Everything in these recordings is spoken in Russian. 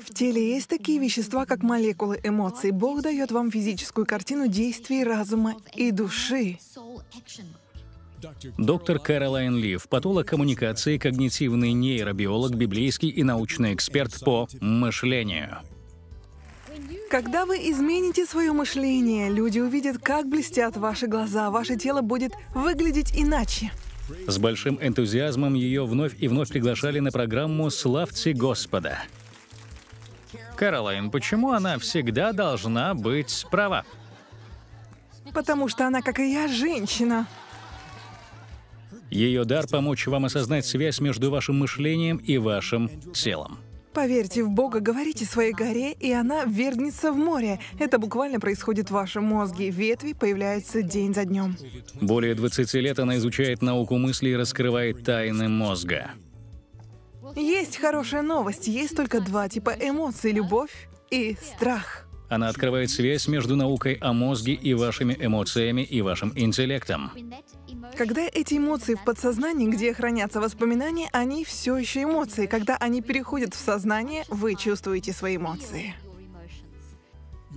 В теле есть такие вещества, как молекулы эмоций. Бог дает вам физическую картину действий разума и души. Доктор Кэролайн Лив, патолог коммуникации, когнитивный нейробиолог, библейский и научный эксперт по мышлению. Когда вы измените свое мышление, люди увидят, как блестят ваши глаза, ваше тело будет выглядеть иначе. С большим энтузиазмом ее вновь и вновь приглашали на программу «Славьте Господа». Каролайн, почему она всегда должна быть справа? Потому что она, как и я, женщина. Ее дар помочь вам осознать связь между вашим мышлением и вашим телом. Поверьте в Бога, говорите своей горе, и она вернется в море. Это буквально происходит в вашем мозге. Ветви появляются день за днем. Более 20 лет она изучает науку мысли и раскрывает тайны мозга. Есть хорошая новость. Есть только два типа эмоций — любовь и страх. Она открывает связь между наукой о мозге и вашими эмоциями и вашим интеллектом. Когда эти эмоции в подсознании, где хранятся воспоминания, они все еще эмоции. Когда они переходят в сознание, вы чувствуете свои эмоции.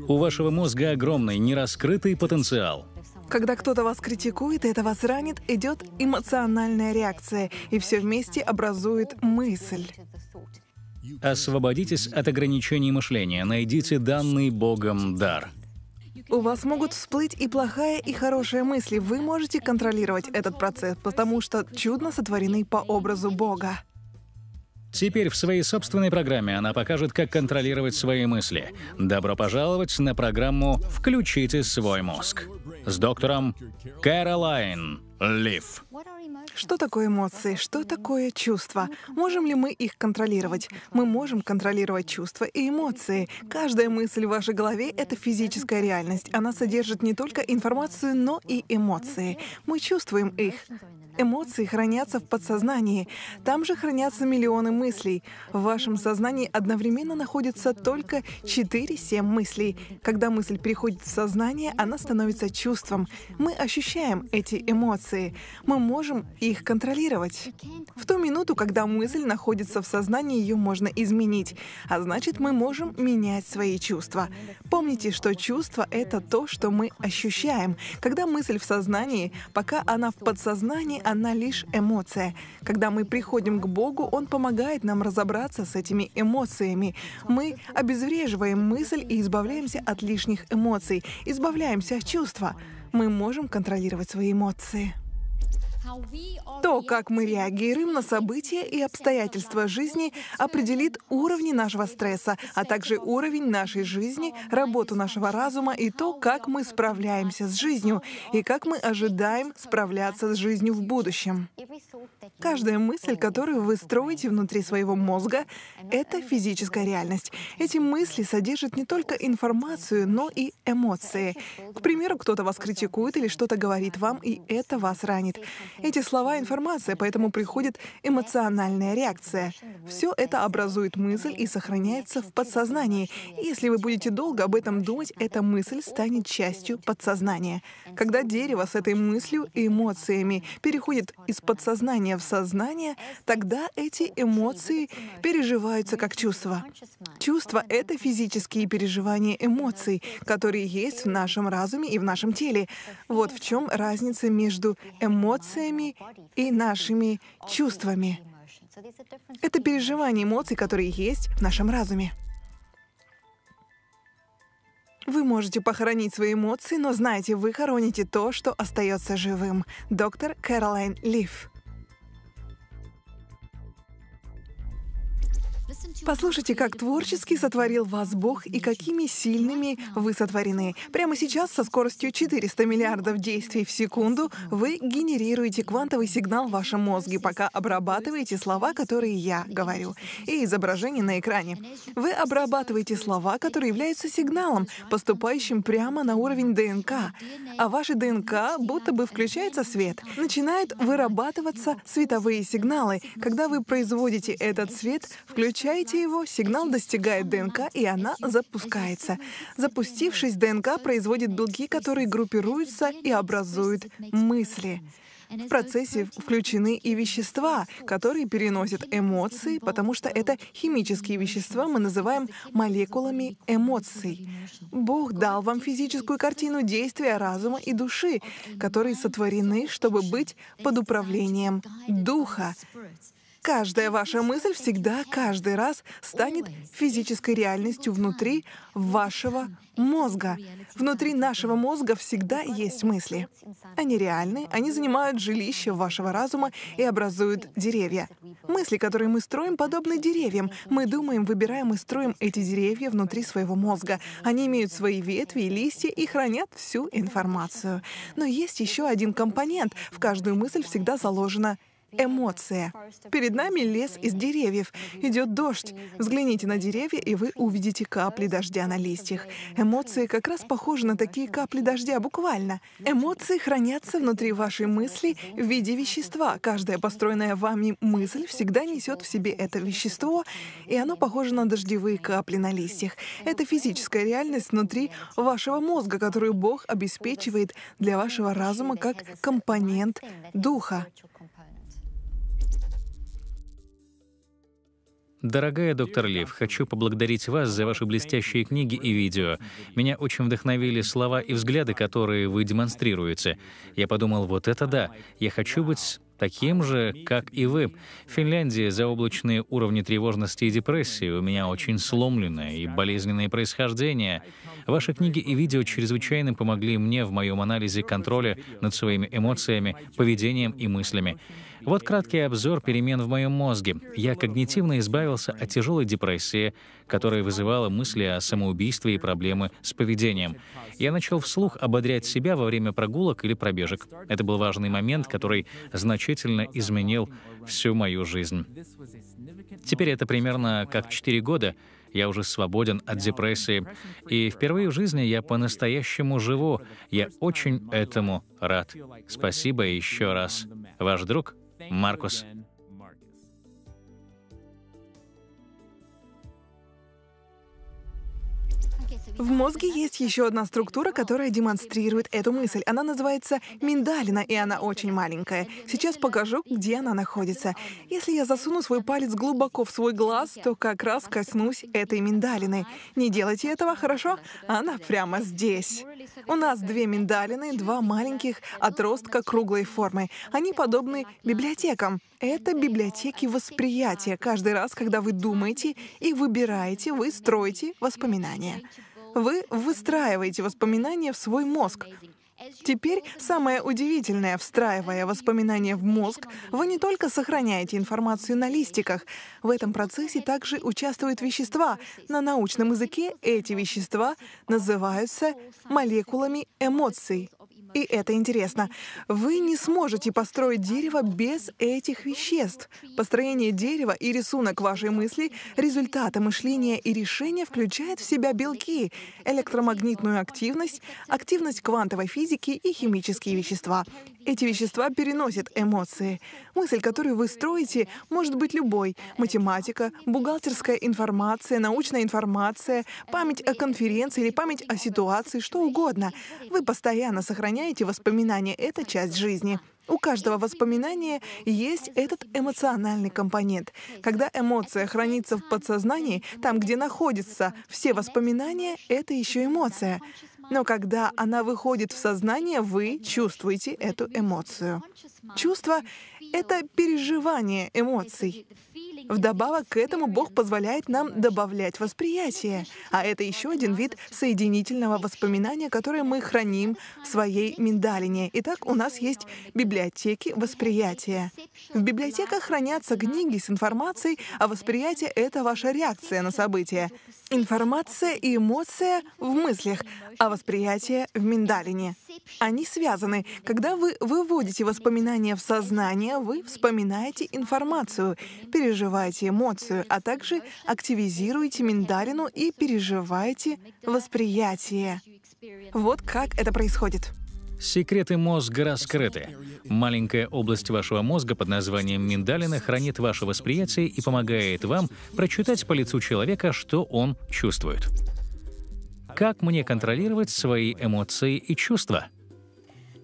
У вашего мозга огромный нераскрытый потенциал. Когда кто-то вас критикует, и это вас ранит, идет эмоциональная реакция, и все вместе образует мысль. Освободитесь от ограничений мышления, найдите данный Богом дар. У вас могут всплыть и плохая, и хорошая мысли. Вы можете контролировать этот процесс, потому что чудно сотворены по образу Бога. Теперь в своей собственной программе она покажет, как контролировать свои мысли. Добро пожаловать на программу «Включите свой мозг» с доктором Кэролайн Лив. Что такое эмоции? Что такое чувство? Можем ли мы их контролировать? Мы можем контролировать чувства и эмоции. Каждая мысль в вашей голове — это физическая реальность. Она содержит не только информацию, но и эмоции. Мы чувствуем их эмоции хранятся в подсознании. Там же хранятся миллионы мыслей. В вашем сознании одновременно находится только 4-7 мыслей. Когда мысль переходит в сознание, она становится чувством. Мы ощущаем эти эмоции. Мы можем их контролировать. В ту минуту, когда мысль находится в сознании, ее можно изменить. А значит, мы можем менять свои чувства. Помните, что чувство — это то, что мы ощущаем. Когда мысль в сознании, пока она в подсознании, она лишь эмоция. Когда мы приходим к Богу, Он помогает нам разобраться с этими эмоциями. Мы обезвреживаем мысль и избавляемся от лишних эмоций, избавляемся от чувства. Мы можем контролировать свои эмоции. То, как мы реагируем на события и обстоятельства жизни, определит уровни нашего стресса, а также а уровень нашей жизни, работу нашего разума и то, как мы справляемся с жизнью и как мы ожидаем справляться с жизнью в будущем. Каждая мысль, которую вы строите внутри своего мозга, — это физическая реальность. Эти мысли содержат не только информацию, но и эмоции. К примеру, кто-то вас критикует или что-то говорит вам, и это вас ранит. Эти слова — информация, поэтому приходит эмоциональная реакция. Все это образует мысль и сохраняется в подсознании. И если вы будете долго об этом думать, эта мысль станет частью подсознания. Когда дерево с этой мыслью и эмоциями переходит из подсознания в сознание, тогда эти эмоции переживаются как чувства. Чувства — это физические переживания эмоций, которые есть в нашем разуме и в нашем теле. Вот в чем разница между эмоциями эмоциями и нашими чувствами. Это переживание эмоций, которые есть в нашем разуме. Вы можете похоронить свои эмоции, но знайте, вы хороните то, что остается живым. Доктор Кэролайн Лив. Послушайте, как творчески сотворил вас Бог и какими сильными вы сотворены. Прямо сейчас со скоростью 400 миллиардов действий в секунду вы генерируете квантовый сигнал в вашем мозге, пока обрабатываете слова, которые я говорю, и изображение на экране. Вы обрабатываете слова, которые являются сигналом, поступающим прямо на уровень ДНК. А вашей ДНК будто бы включается свет. Начинают вырабатываться световые сигналы. Когда вы производите этот свет, включаете Включаете его, сигнал достигает ДНК, и она запускается. Запустившись, ДНК производит белки, которые группируются и образуют мысли. В процессе включены и вещества, которые переносят эмоции, потому что это химические вещества мы называем молекулами эмоций. Бог дал вам физическую картину действия разума и души, которые сотворены, чтобы быть под управлением Духа. Каждая ваша мысль всегда, каждый раз станет физической реальностью внутри вашего мозга. Внутри нашего мозга всегда есть мысли. Они реальны, они занимают жилище вашего разума и образуют деревья. Мысли, которые мы строим, подобны деревьям. Мы думаем, выбираем и строим эти деревья внутри своего мозга. Они имеют свои ветви и листья и хранят всю информацию. Но есть еще один компонент. В каждую мысль всегда заложена эмоция. Перед нами лес из деревьев. Идет дождь. Взгляните на деревья, и вы увидите капли дождя на листьях. Эмоции как раз похожи на такие капли дождя, буквально. Эмоции хранятся внутри вашей мысли в виде вещества. Каждая построенная вами мысль всегда несет в себе это вещество, и оно похоже на дождевые капли на листьях. Это физическая реальность внутри вашего мозга, которую Бог обеспечивает для вашего разума как компонент духа. Дорогая доктор Лив, хочу поблагодарить вас за ваши блестящие книги и видео. Меня очень вдохновили слова и взгляды, которые вы демонстрируете. Я подумал, вот это да, я хочу быть таким же, как и вы. В Финляндии заоблачные уровни тревожности и депрессии у меня очень сломленное и болезненное происхождение. Ваши книги и видео чрезвычайно помогли мне в моем анализе контроля над своими эмоциями, поведением и мыслями. Вот краткий обзор перемен в моем мозге. Я когнитивно избавился от тяжелой депрессии, которая вызывала мысли о самоубийстве и проблемы с поведением. Я начал вслух ободрять себя во время прогулок или пробежек. Это был важный момент, который значительно изменил всю мою жизнь. Теперь это примерно как 4 года, я уже свободен от депрессии. И впервые в жизни я по-настоящему живу. Я очень этому рад. Спасибо еще раз. Ваш друг Marcos В мозге есть еще одна структура, которая демонстрирует эту мысль. Она называется миндалина, и она очень маленькая. Сейчас покажу, где она находится. Если я засуну свой палец глубоко в свой глаз, то как раз коснусь этой миндалины. Не делайте этого, хорошо? Она прямо здесь. У нас две миндалины, два маленьких отростка круглой формы. Они подобны библиотекам. Это библиотеки восприятия. Каждый раз, когда вы думаете и выбираете, вы строите воспоминания. Вы выстраиваете воспоминания в свой мозг. Теперь самое удивительное, встраивая воспоминания в мозг, вы не только сохраняете информацию на листиках, в этом процессе также участвуют вещества. На научном языке эти вещества называются молекулами эмоций. И это интересно. Вы не сможете построить дерево без этих веществ. Построение дерева и рисунок вашей мысли, результаты мышления и решения включает в себя белки, электромагнитную активность, активность квантовой физики и химические вещества. Эти вещества переносят эмоции. Мысль, которую вы строите, может быть любой. Математика, бухгалтерская информация, научная информация, память о конференции или память о ситуации, что угодно. Вы постоянно сохраняете меня эти воспоминания — это часть жизни. У каждого воспоминания есть этот эмоциональный компонент. Когда эмоция хранится в подсознании, там, где находятся все воспоминания, это еще эмоция. Но когда она выходит в сознание, вы чувствуете эту эмоцию. Чувство — это переживание эмоций. Вдобавок к этому Бог позволяет нам добавлять восприятие, а это еще один вид соединительного воспоминания, которое мы храним в своей миндалине. Итак, у нас есть библиотеки восприятия. В библиотеках хранятся книги с информацией, а восприятие — это ваша реакция на события. Информация и эмоция в мыслях, а восприятие в миндалине. Они связаны. Когда вы выводите воспоминания в сознание, вы вспоминаете информацию, переживаете эмоцию, а также активизируете миндалину и переживаете восприятие. Вот как это происходит. Секреты мозга раскрыты. Маленькая область вашего мозга под названием миндалина хранит ваше восприятие и помогает вам прочитать по лицу человека, что он чувствует. Как мне контролировать свои эмоции и чувства?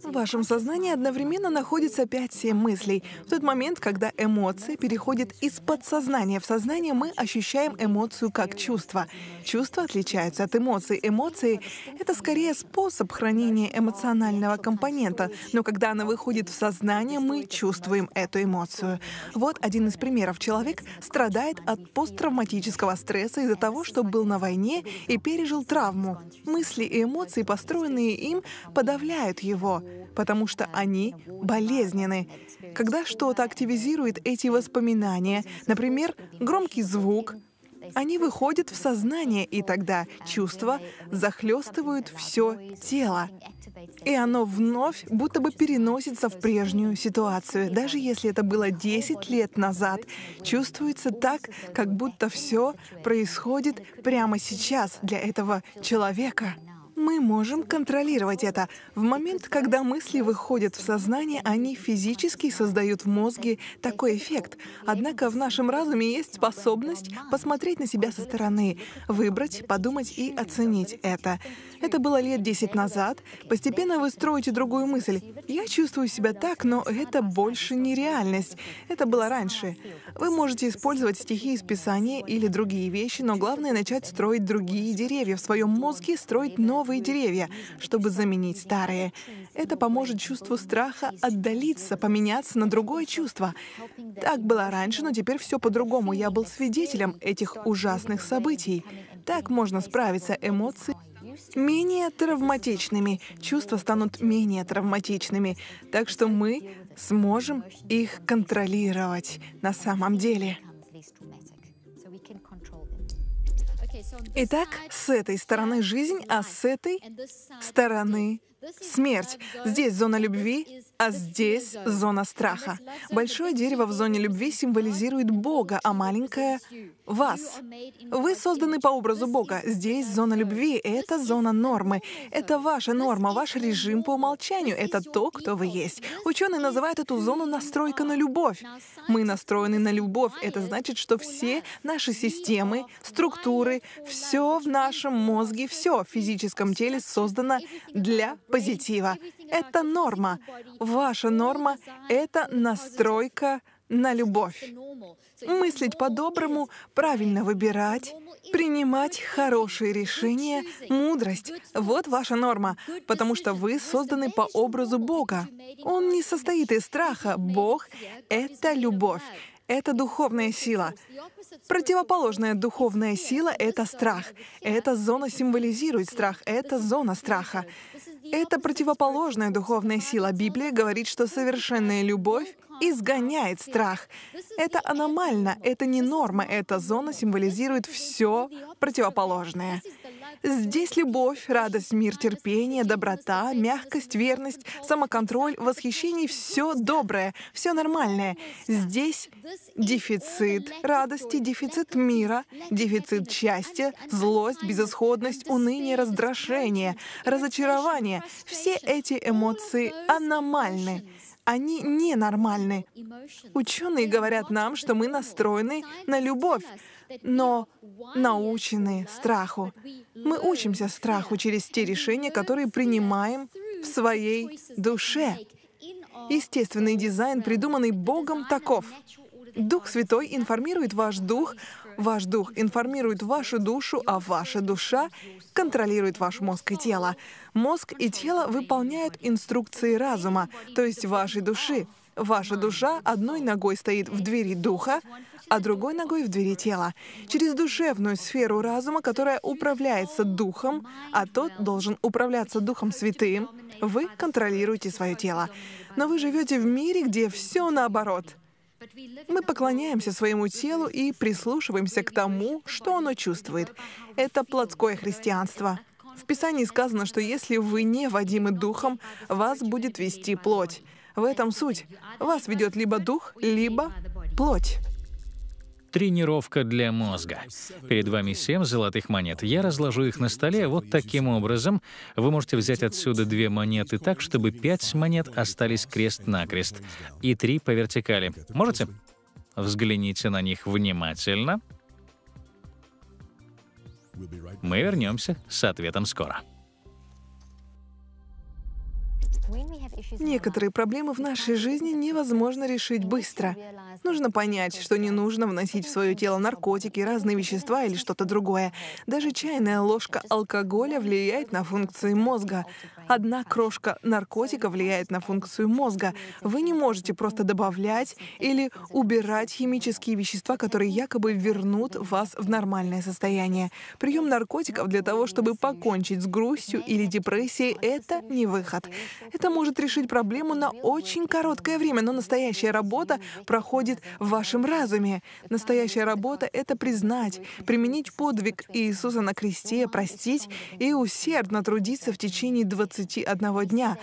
В вашем сознании одновременно находится 5-7 мыслей. В тот момент, когда эмоция переходит из подсознания в сознание, мы ощущаем эмоцию как чувство. Чувства отличаются от эмоций. Эмоции — это скорее способ хранения эмоционального компонента, но когда она выходит в сознание, мы чувствуем эту эмоцию. Вот один из примеров. Человек страдает от посттравматического стресса из-за того, что был на войне и пережил травму. Мысли и эмоции, построенные им, подавляют его потому что они болезненны. Когда что-то активизирует эти воспоминания, например, громкий звук, они выходят в сознание, и тогда чувства захлестывают все тело. И оно вновь будто бы переносится в прежнюю ситуацию. Даже если это было 10 лет назад, чувствуется так, как будто все происходит прямо сейчас для этого человека. Мы можем контролировать это. В момент, когда мысли выходят в сознание, они физически создают в мозге такой эффект. Однако в нашем разуме есть способность посмотреть на себя со стороны, выбрать, подумать и оценить это. Это было лет 10 назад. Постепенно вы строите другую мысль. Я чувствую себя так, но это больше не реальность. Это было раньше. Вы можете использовать стихи из Писания или другие вещи, но главное — начать строить другие деревья в своем мозге, строить новые новые деревья, чтобы заменить старые. Это поможет чувству страха отдалиться, поменяться на другое чувство. Так было раньше, но теперь все по-другому. Я был свидетелем этих ужасных событий. Так можно справиться. Эмоции менее травматичными, чувства станут менее травматичными, так что мы сможем их контролировать на самом деле. Итак, с этой стороны жизнь, а с этой стороны Смерть. Здесь зона любви, а здесь зона страха. Большое дерево в зоне любви символизирует Бога, а маленькое — вас. Вы созданы по образу Бога. Здесь зона любви — это зона нормы. Это ваша норма, ваш режим по умолчанию. Это то, кто вы есть. Ученые называют эту зону настройка на любовь. Мы настроены на любовь. Это значит, что все наши системы, структуры, все в нашем мозге, все в физическом теле создано для позитива. Это норма. Ваша норма — это настройка на любовь. Мыслить по-доброму, правильно выбирать, принимать хорошие решения, мудрость — вот ваша норма, потому что вы созданы по образу Бога. Он не состоит из страха. Бог — это любовь. Это духовная сила. Противоположная духовная сила — это страх. Эта зона символизирует страх. Это зона страха. Это противоположная духовная сила. Библия говорит, что совершенная любовь изгоняет страх. Это аномально, это не норма, эта зона символизирует все противоположное. Здесь любовь, радость, мир, терпение, доброта, мягкость, верность, самоконтроль, восхищение — все доброе, все нормальное. Здесь дефицит радости, дефицит мира, дефицит счастья, злость, безысходность, уныние, раздражение, разочарование. Все эти эмоции аномальны они ненормальны. Ученые говорят нам, что мы настроены на любовь, но научены страху. Мы учимся страху через те решения, которые принимаем в своей душе. Естественный дизайн, придуманный Богом, таков. Дух Святой информирует ваш дух, ваш дух информирует вашу душу, а ваша душа контролирует ваш мозг и тело. Мозг и тело выполняют инструкции разума, то есть вашей души. Ваша душа одной ногой стоит в двери духа, а другой ногой в двери тела, через душевную сферу разума, которая управляется духом, а тот должен управляться духом святым, вы контролируете свое тело. Но вы живете в мире, где все наоборот. Мы поклоняемся своему телу и прислушиваемся к тому, что оно чувствует. Это плотское христианство. В Писании сказано, что если вы не водимы духом, вас будет вести плоть. В этом суть. Вас ведет либо дух, либо плоть. Тренировка для мозга. Перед вами семь золотых монет. Я разложу их на столе вот таким образом. Вы можете взять отсюда две монеты так, чтобы пять монет остались крест-накрест, и три по вертикали. Можете? Взгляните на них внимательно. Мы вернемся с ответом скоро. Некоторые проблемы в нашей жизни невозможно решить быстро. Нужно понять, что не нужно вносить в свое тело наркотики, разные вещества или что-то другое. Даже чайная ложка алкоголя влияет на функции мозга одна крошка наркотика влияет на функцию мозга. Вы не можете просто добавлять или убирать химические вещества, которые якобы вернут вас в нормальное состояние. Прием наркотиков для того, чтобы покончить с грустью или депрессией, это не выход. Это может решить проблему на очень короткое время, но настоящая работа проходит в вашем разуме. Настоящая работа — это признать, применить подвиг Иисуса на кресте, простить и усердно трудиться в течение 20 21 дня,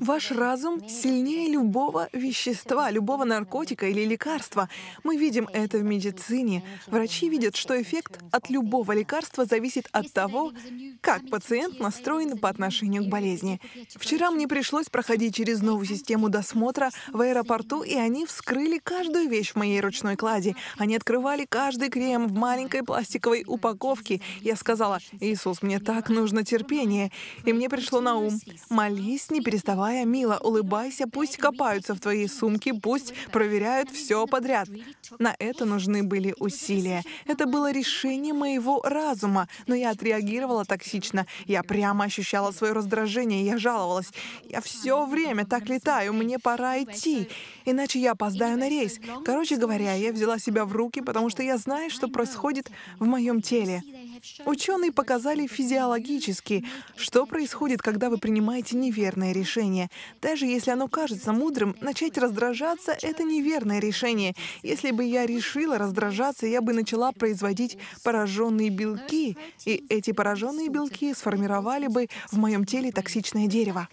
Ваш разум сильнее любого вещества, любого наркотика или лекарства. Мы видим это в медицине. Врачи видят, что эффект от любого лекарства зависит от того, как пациент настроен по отношению к болезни. Вчера мне пришлось проходить через новую систему досмотра в аэропорту, и они вскрыли каждую вещь в моей ручной клади. Они открывали каждый крем в маленькой пластиковой упаковке. Я сказала, «Иисус, мне так нужно терпение». И мне пришло на ум, молись, не переставай Давай, мила, улыбайся, пусть копаются в твоей сумке, пусть проверяют все подряд. На это нужны были усилия. Это было решение моего разума, но я отреагировала токсично. Я прямо ощущала свое раздражение, я жаловалась. Я все время так летаю, мне пора идти, иначе я опоздаю на рейс. Короче говоря, я взяла себя в руки, потому что я знаю, что происходит в моем теле. Ученые показали физиологически, что происходит, когда вы принимаете неверное решение. Даже если оно кажется мудрым, начать раздражаться — это неверное решение. Если бы я решила раздражаться, я бы начала производить пораженные белки, и эти пораженные белки сформировали бы в моем теле токсичное дерево.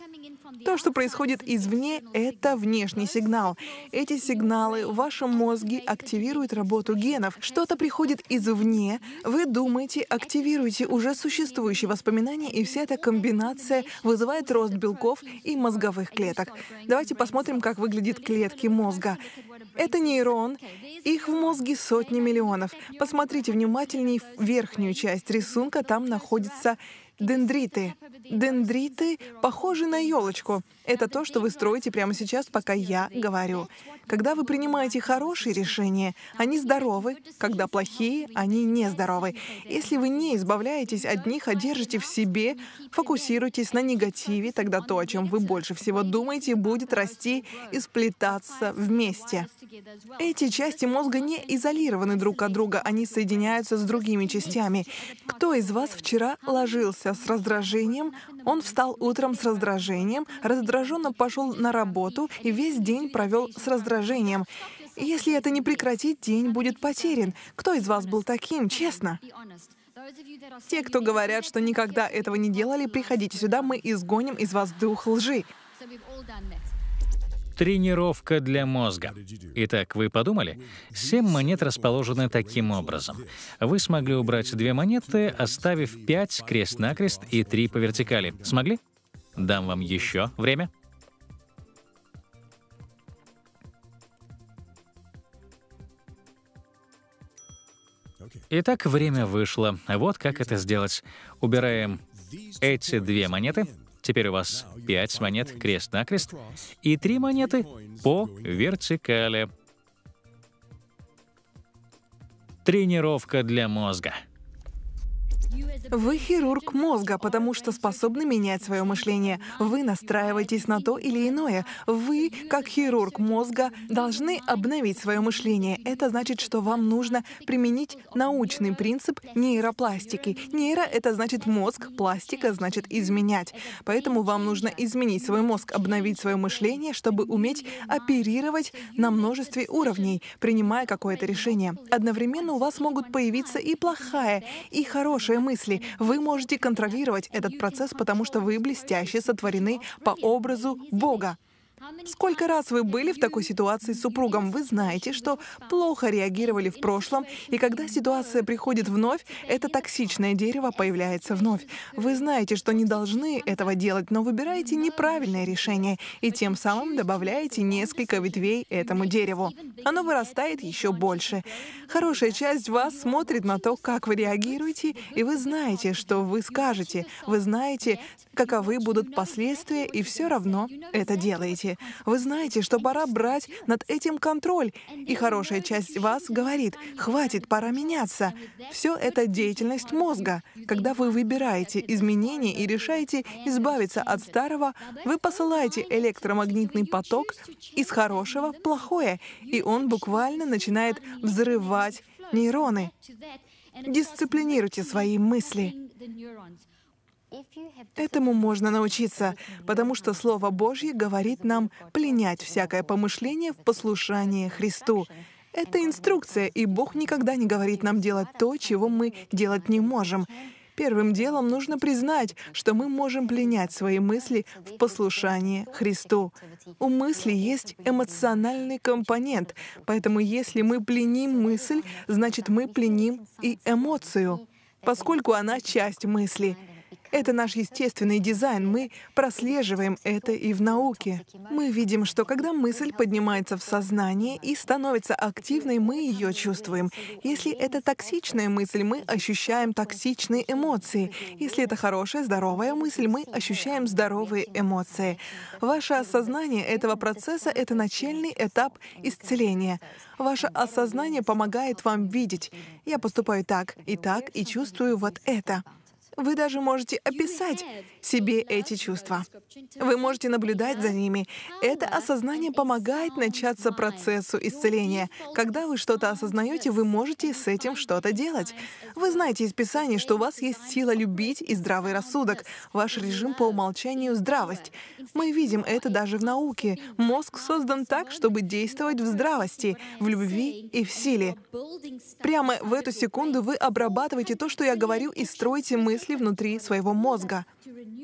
То, что происходит извне, это внешний сигнал. Эти сигналы в вашем мозге активируют работу генов. Что-то приходит извне, вы думаете, активируете уже существующие воспоминания, и вся эта комбинация вызывает рост белков и мозговых клеток. Давайте посмотрим, как выглядят клетки мозга. Это нейрон. Их в мозге сотни миллионов. Посмотрите внимательнее в верхнюю часть рисунка. Там находится Дендриты. Дендриты похожи на елочку. Это то, что вы строите прямо сейчас, пока я говорю. Когда вы принимаете хорошие решения, они здоровы. Когда плохие, они нездоровы. Если вы не избавляетесь от них, а держите в себе, фокусируйтесь на негативе, тогда то, о чем вы больше всего думаете, будет расти и сплетаться вместе. Эти части мозга не изолированы друг от друга, они соединяются с другими частями. Кто из вас вчера ложился? проснулся с раздражением, он встал утром с раздражением, раздраженно пошел на работу и весь день провел с раздражением. Если это не прекратить, день будет потерян. Кто из вас был таким, честно? Те, кто говорят, что никогда этого не делали, приходите сюда, мы изгоним из вас дух лжи. Тренировка для мозга. Итак, вы подумали? Семь монет расположены таким образом. Вы смогли убрать две монеты, оставив пять крест-накрест и три по вертикали. Смогли? Дам вам еще время. Итак, время вышло. Вот как это сделать. Убираем эти две монеты, Теперь у вас пять монет крест-накрест и три монеты по вертикали. Тренировка для мозга. Вы хирург мозга, потому что способны менять свое мышление. Вы настраиваетесь на то или иное. Вы, как хирург мозга, должны обновить свое мышление. Это значит, что вам нужно применить научный принцип нейропластики. Нейро — это значит мозг, пластика — значит изменять. Поэтому вам нужно изменить свой мозг, обновить свое мышление, чтобы уметь оперировать на множестве уровней, принимая какое-то решение. Одновременно у вас могут появиться и плохая, и хорошая мысли. Вы можете контролировать этот процесс, потому что вы блестяще сотворены по образу Бога. Сколько раз вы были в такой ситуации с супругом? Вы знаете, что плохо реагировали в прошлом, и когда ситуация приходит вновь, это токсичное дерево появляется вновь. Вы знаете, что не должны этого делать, но выбираете неправильное решение, и тем самым добавляете несколько ветвей этому дереву. Оно вырастает еще больше. Хорошая часть вас смотрит на то, как вы реагируете, и вы знаете, что вы скажете, вы знаете, каковы будут последствия, и все равно это делаете. Вы знаете, что пора брать над этим контроль. И хорошая часть вас говорит, хватит, пора меняться. Все это деятельность мозга. Когда вы выбираете изменения и решаете избавиться от старого, вы посылаете электромагнитный поток из хорошего в плохое, и он буквально начинает взрывать нейроны. Дисциплинируйте свои мысли. Этому можно научиться, потому что Слово Божье говорит нам пленять всякое помышление в послушание Христу. Это инструкция, и Бог никогда не говорит нам делать то, чего мы делать не можем. Первым делом нужно признать, что мы можем пленять свои мысли в послушании Христу. У мысли есть эмоциональный компонент, поэтому если мы пленим мысль, значит мы пленим и эмоцию, поскольку она часть мысли — это наш естественный дизайн. Мы прослеживаем это и в науке. Мы видим, что когда мысль поднимается в сознание и становится активной, мы ее чувствуем. Если это токсичная мысль, мы ощущаем токсичные эмоции. Если это хорошая, здоровая мысль, мы ощущаем здоровые эмоции. Ваше осознание этого процесса — это начальный этап исцеления. Ваше осознание помогает вам видеть. Я поступаю так и так и чувствую вот это. Вы даже можете описать себе эти чувства. Вы можете наблюдать за ними. Это осознание помогает начаться процессу исцеления. Когда вы что-то осознаете, вы можете с этим что-то делать. Вы знаете из Писания, что у вас есть сила любить и здравый рассудок. Ваш режим по умолчанию — здравость. Мы видим это даже в науке. Мозг создан так, чтобы действовать в здравости, в любви и в силе. Прямо в эту секунду вы обрабатываете то, что я говорю, и строите мысли мысли внутри своего мозга.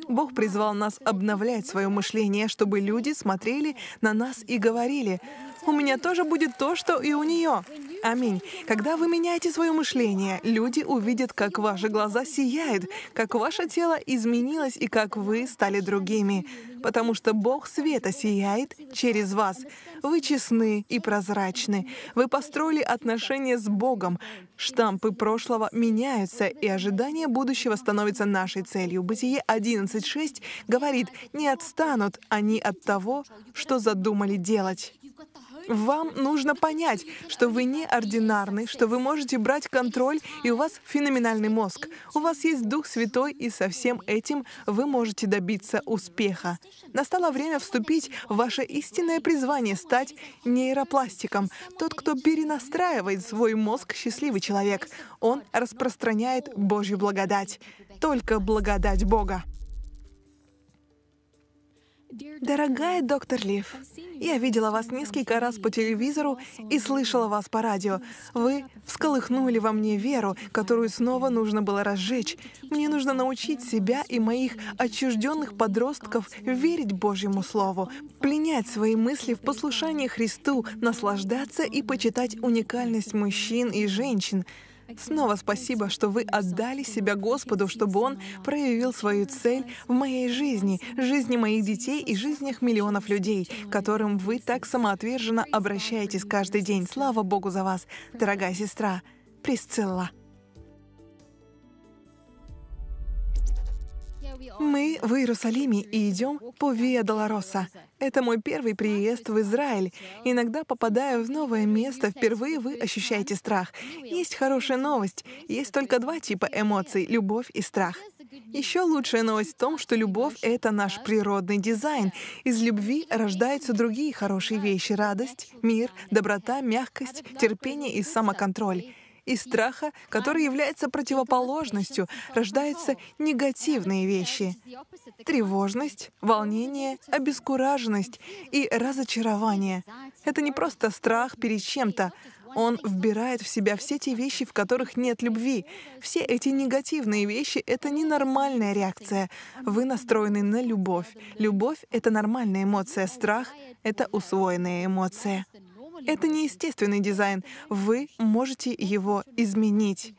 Бог призвал нас обновлять свое мышление, чтобы люди смотрели на нас и говорили, у меня тоже будет то, что и у нее. Аминь. Когда вы меняете свое мышление, люди увидят, как ваши глаза сияют, как ваше тело изменилось и как вы стали другими. Потому что Бог света сияет через вас. Вы честны и прозрачны. Вы построили отношения с Богом. Штампы прошлого меняются, и ожидание будущего становится нашей целью. Бытие 11.6 говорит, «Не отстанут они от того, что задумали делать». Вам нужно понять, что вы не неординарны, что вы можете брать контроль, и у вас феноменальный мозг. У вас есть Дух Святой, и со всем этим вы можете добиться успеха. Настало время вступить в ваше истинное призвание — стать нейропластиком. Тот, кто перенастраивает свой мозг, счастливый человек. Он распространяет Божью благодать. Только благодать Бога. Дорогая доктор Лив, я видела вас несколько раз по телевизору и слышала вас по радио. Вы всколыхнули во мне веру, которую снова нужно было разжечь. Мне нужно научить себя и моих отчужденных подростков верить Божьему Слову, пленять свои мысли в послушании Христу, наслаждаться и почитать уникальность мужчин и женщин — Снова спасибо, что вы отдали себя Господу, чтобы Он проявил свою цель в моей жизни, жизни моих детей и жизнях миллионов людей, которым вы так самоотверженно обращаетесь каждый день. Слава Богу за вас, дорогая сестра Присцилла. Мы в Иерусалиме и идем по Виа Долороса. Это мой первый приезд в Израиль. Иногда, попадая в новое место, впервые вы ощущаете страх. Есть хорошая новость. Есть только два типа эмоций — любовь и страх. Еще лучшая новость в том, что любовь — это наш природный дизайн. Из любви рождаются другие хорошие вещи — радость, мир, доброта, мягкость, терпение и самоконтроль и страха, который является противоположностью, рождаются негативные вещи — тревожность, волнение, обескураженность и разочарование. Это не просто страх перед чем-то, он вбирает в себя все те вещи, в которых нет любви. Все эти негативные вещи — это ненормальная реакция. Вы настроены на любовь. Любовь — это нормальная эмоция, страх — это усвоенная эмоция. Это неестественный дизайн. Вы можете его изменить.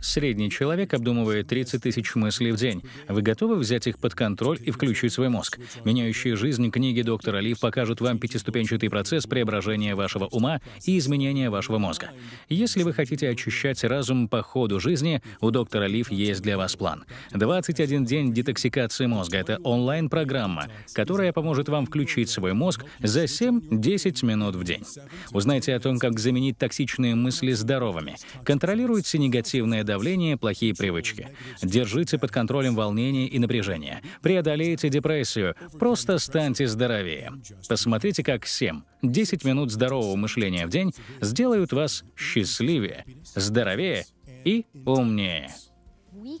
Средний человек обдумывает 30 тысяч мыслей в день. Вы готовы взять их под контроль и включить свой мозг? Меняющие жизнь книги доктора Лив покажут вам пятиступенчатый процесс преображения вашего ума и изменения вашего мозга. Если вы хотите очищать разум по ходу жизни, у доктора Лив есть для вас план. 21 день детоксикации мозга — это онлайн-программа, которая поможет вам включить свой мозг за 7-10 минут в день. Узнайте о том, как заменить токсичные мысли здоровыми. Контролируйте негативное давление, плохие привычки. Держите под контролем волнение и напряжение. Преодолейте депрессию. Просто станьте здоровее. Посмотрите, как 7, 10 минут здорового мышления в день сделают вас счастливее, здоровее и умнее.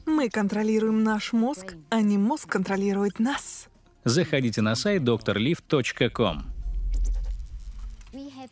Мы контролируем наш мозг, а не мозг контролирует нас. Заходите на сайт drlift.com.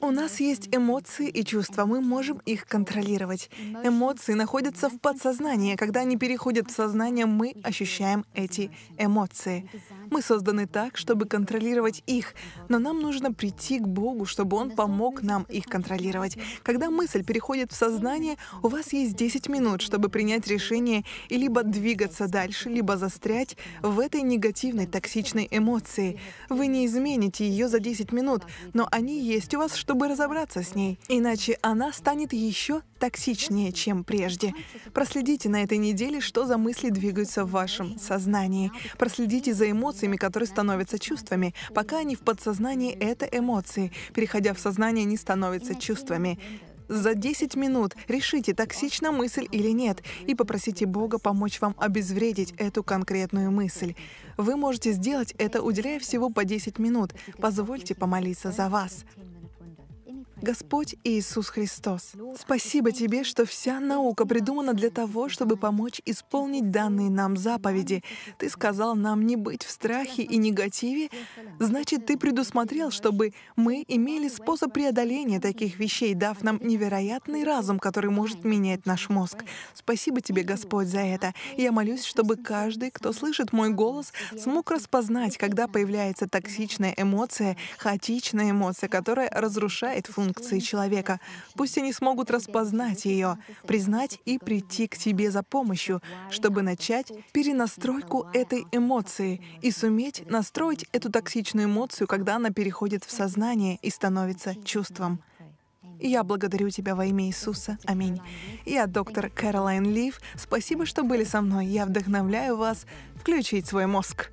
У нас есть эмоции и чувства, мы можем их контролировать. Эмоции находятся в подсознании. Когда они переходят в сознание, мы ощущаем эти эмоции. Мы созданы так, чтобы контролировать их, но нам нужно прийти к Богу, чтобы Он помог нам их контролировать. Когда мысль переходит в сознание, у вас есть 10 минут, чтобы принять решение и либо двигаться дальше, либо застрять в этой негативной токсичной эмоции. Вы не измените ее за 10 минут, но они есть у вас, чтобы разобраться с ней, иначе она станет еще токсичнее, чем прежде. Проследите на этой неделе, что за мысли двигаются в вашем сознании. Проследите за эмоциями, которые становятся чувствами. Пока они в подсознании, это эмоции. Переходя в сознание, они становятся чувствами. За 10 минут решите, токсична мысль или нет, и попросите Бога помочь вам обезвредить эту конкретную мысль. Вы можете сделать это, уделяя всего по 10 минут. Позвольте помолиться за вас. Господь Иисус Христос. Спасибо Тебе, что вся наука придумана для того, чтобы помочь исполнить данные нам заповеди. Ты сказал нам не быть в страхе и негативе, значит, Ты предусмотрел, чтобы мы имели способ преодоления таких вещей, дав нам невероятный разум, который может менять наш мозг. Спасибо Тебе, Господь, за это. Я молюсь, чтобы каждый, кто слышит мой голос, смог распознать, когда появляется токсичная эмоция, хаотичная эмоция, которая разрушает функцию реакции человека. Пусть они смогут распознать ее, признать и прийти к тебе за помощью, чтобы начать перенастройку этой эмоции и суметь настроить эту токсичную эмоцию, когда она переходит в сознание и становится чувством. Я благодарю Тебя во имя Иисуса. Аминь. Я доктор Кэролайн Лив. Спасибо, что были со мной. Я вдохновляю вас включить свой мозг.